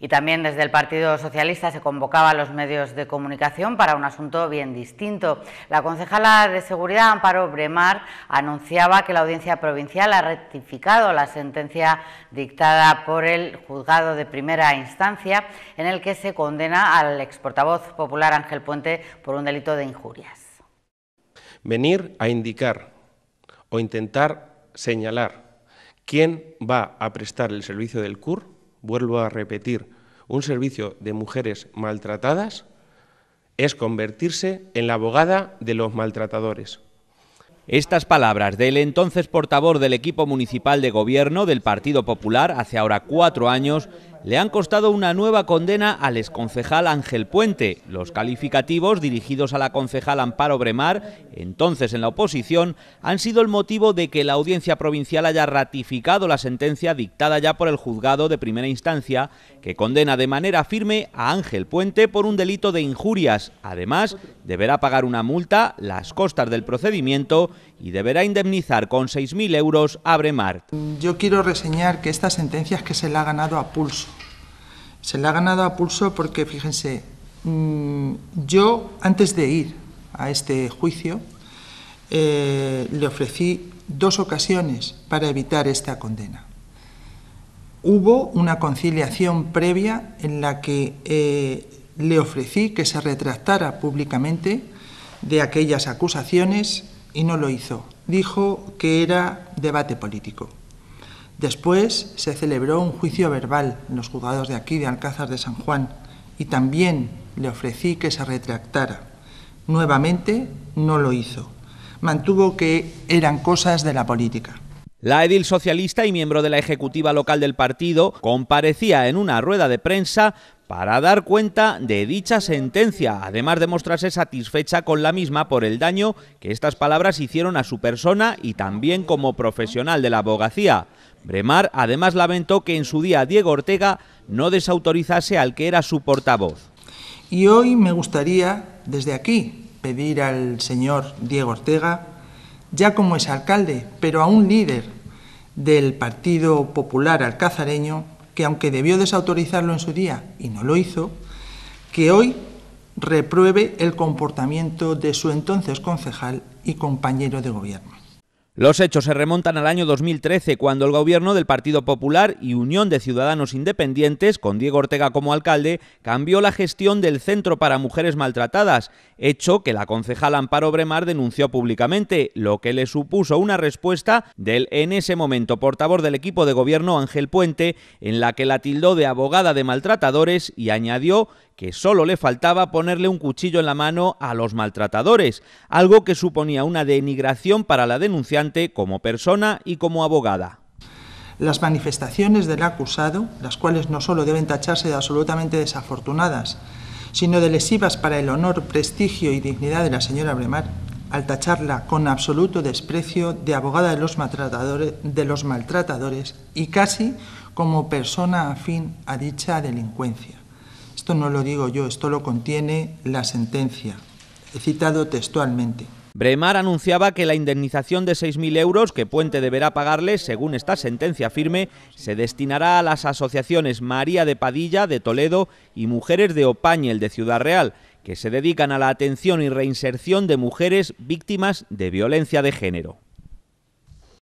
Y también desde el Partido Socialista se convocaba a los medios de comunicación para un asunto bien distinto. La concejala de Seguridad, Amparo Bremar, anunciaba que la Audiencia Provincial ha rectificado la sentencia dictada por el juzgado de primera instancia en el que se condena al exportavoz popular Ángel Puente por un delito de injurias. Venir a indicar o intentar señalar quién va a prestar el servicio del CUR vuelvo a repetir, un servicio de mujeres maltratadas es convertirse en la abogada de los maltratadores. Estas palabras del entonces portavoz del equipo municipal de gobierno del Partido Popular, hace ahora cuatro años, le han costado una nueva condena al exconcejal Ángel Puente. Los calificativos dirigidos a la concejal Amparo Bremar, entonces en la oposición, han sido el motivo de que la audiencia provincial haya ratificado la sentencia dictada ya por el juzgado de primera instancia, que condena de manera firme a Ángel Puente por un delito de injurias. Además, deberá pagar una multa, las costas del procedimiento y deberá indemnizar con 6.000 euros a Bremar. Yo quiero reseñar que esta sentencia es que se le ha ganado a pulso se la ha ganado a pulso porque, fíjense, mm, yo antes de ir a este juicio eh, le ofrecí dos ocasiones para evitar esta condena. Hubo una conciliación previa en la que eh, le ofrecí que se retractara públicamente de aquellas acusaciones y no lo hizo. Dijo que era debate político. Después se celebró un juicio verbal en los juzgados de aquí, de Alcázar de San Juan, y también le ofrecí que se retractara. Nuevamente no lo hizo. Mantuvo que eran cosas de la política. La edil socialista y miembro de la ejecutiva local del partido comparecía en una rueda de prensa para dar cuenta de dicha sentencia, además de mostrarse satisfecha con la misma por el daño que estas palabras hicieron a su persona y también como profesional de la abogacía. Bremar además lamentó que en su día Diego Ortega no desautorizase al que era su portavoz. Y hoy me gustaría, desde aquí, pedir al señor Diego Ortega, ya como es alcalde, pero a un líder del Partido Popular alcazareño, que aunque debió desautorizarlo en su día y no lo hizo, que hoy repruebe el comportamiento de su entonces concejal y compañero de gobierno. Los hechos se remontan al año 2013, cuando el gobierno del Partido Popular y Unión de Ciudadanos Independientes, con Diego Ortega como alcalde, cambió la gestión del Centro para Mujeres Maltratadas, hecho que la concejal Amparo Bremar denunció públicamente, lo que le supuso una respuesta del en ese momento portavoz del equipo de gobierno Ángel Puente, en la que la tildó de abogada de maltratadores y añadió que solo le faltaba ponerle un cuchillo en la mano a los maltratadores, algo que suponía una denigración para la denunciante como persona y como abogada. Las manifestaciones del acusado, las cuales no solo deben tacharse de absolutamente desafortunadas, sino de lesivas para el honor, prestigio y dignidad de la señora Bremar, al tacharla con absoluto desprecio de abogada de los maltratadores, de los maltratadores y casi como persona afín a dicha delincuencia. Esto no lo digo yo, esto lo contiene la sentencia, he citado textualmente. Bremar anunciaba que la indemnización de 6.000 euros que Puente deberá pagarle, según esta sentencia firme, se destinará a las asociaciones María de Padilla de Toledo y Mujeres de Opañel de Ciudad Real, que se dedican a la atención y reinserción de mujeres víctimas de violencia de género.